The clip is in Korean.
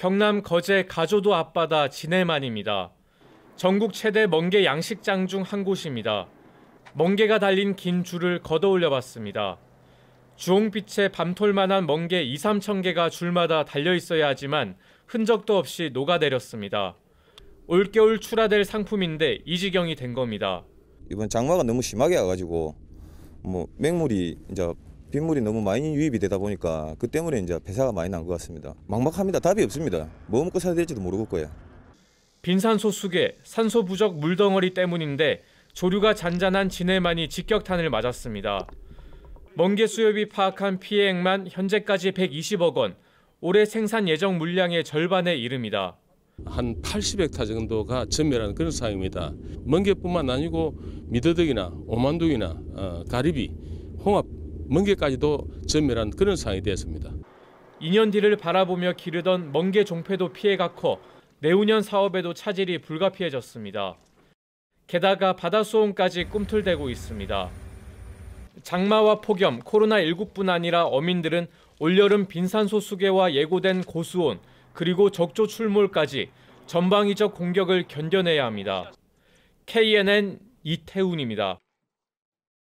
경남 거제 가조도 앞바다 진해만입니다. 전국 최대 멍게 양식장 중 한 곳입니다. 멍게가 달린 긴 줄을 걷어올려 봤습니다. 주홍빛에 밤톨만한 멍게 2, 3천 개가 줄마다 달려 있어야 하지만 흔적도 없이 녹아내렸습니다. 올겨울 출하될 상품인데 이 지경이 된 겁니다. 이번 장마가 너무 심하게 와가지고 뭐 맹물이 이제 빗물이 너무 많이 유입이 되다 보니까 그 때문에 이제 폐사가 많이 난 것 같습니다. 막막합니다. 답이 없습니다. 뭐 먹고 살아야 될지도 모르고 거예요. 빈산소 수계, 산소 부족 물덩어리 때문인데 조류가 잔잔한 진해만이 직격탄을 맞았습니다. 멍게 수협이 파악한 피해액만 현재까지 120억 원, 올해 생산 예정 물량의 절반에 이릅니다. 한 80헥타 정도가 전멸하는 그런 상황입니다. 멍게뿐만 아니고 미더덕이나 오만둥이나 어, 가리비, 홍합 멍게까지도 전멸한 그런 상황이 되었습니다. 2년 뒤를 바라보며 기르던 멍게 종패도 피해가 커 내후년 사업에도 차질이 불가피해졌습니다. 게다가 바다 수온까지 꿈틀대고 있습니다. 장마와 폭염, 코로나19뿐 아니라 어민들은 올여름 빈산소 수계와 예고된 고수온, 그리고 적조 출몰까지 전방위적 공격을 견뎌내야 합니다. KNN 이태훈입니다.